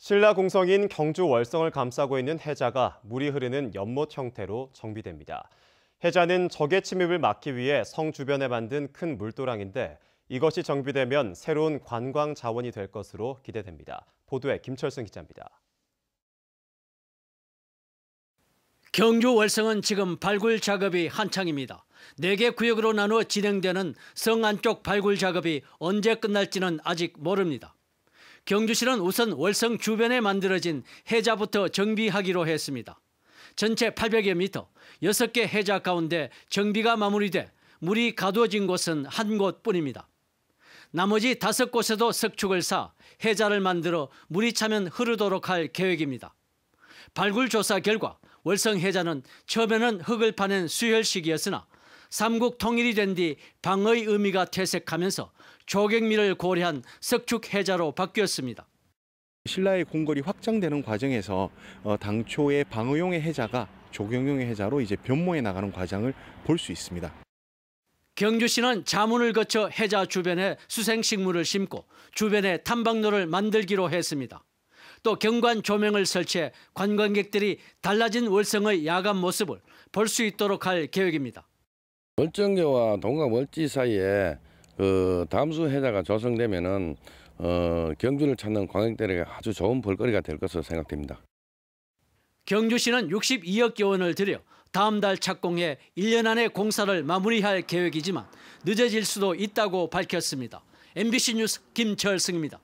신라 공성인 경주 월성을 감싸고 있는 해자가 물이 흐르는 연못 형태로 정비됩니다. 해자는 적의 침입을 막기 위해 성 주변에 만든 큰 물도랑인데 이것이 정비되면 새로운 관광 자원이 될 것으로 기대됩니다. 보도에 김철승 기자입니다. 경주 월성은 지금 발굴 작업이 한창입니다. 4개 구역으로 나누어 진행되는 성 안쪽 발굴 작업이 언제 끝날지는 아직 모릅니다. 경주시는 우선 월성 주변에 만들어진 해자부터 정비하기로 했습니다. 전체 800여 미터, 6개 해자 가운데 정비가 마무리돼 물이 가두어진 곳은 한 곳뿐입니다. 나머지 다섯 곳에도 석축을 쌓 해자를 만들어 물이 차면 흐르도록 할 계획입니다. 발굴 조사 결과 월성 해자는 처음에는 흙을 파낸 수혈식이었으나 삼국 통일이 된 뒤 방의 의미가 퇴색하면서 조경미를 고려한 석축해자로 바뀌었습니다. 신라의 궁궐이 확장되는 과정에서 어, 당초의 방의용의 해자가 조경용의 해자로 이제 변모해 나가는 과정을 볼 수 있습니다. 경주시는 자문을 거쳐 해자 주변에 수생식물을 심고 주변에 탐방로를 만들기로 했습니다. 또 경관 조명을 설치해 관광객들이 달라진 월성의 야간 모습을 볼 수 있도록 할 계획입니다. 멀쩡교와 동강 멀지 사이에 그 담수 해자가 조성되면은 어, 경주를 찾는 관객들에게 아주 좋은 볼거리가 될 것으로 생각됩니다. 경주시는 62억 개원을 들여 다음 달 착공해 1년 안에 공사를 마무리할 계획이지만 늦어질 수도 있다고 밝혔습니다. MBC 뉴스 김철승입니다.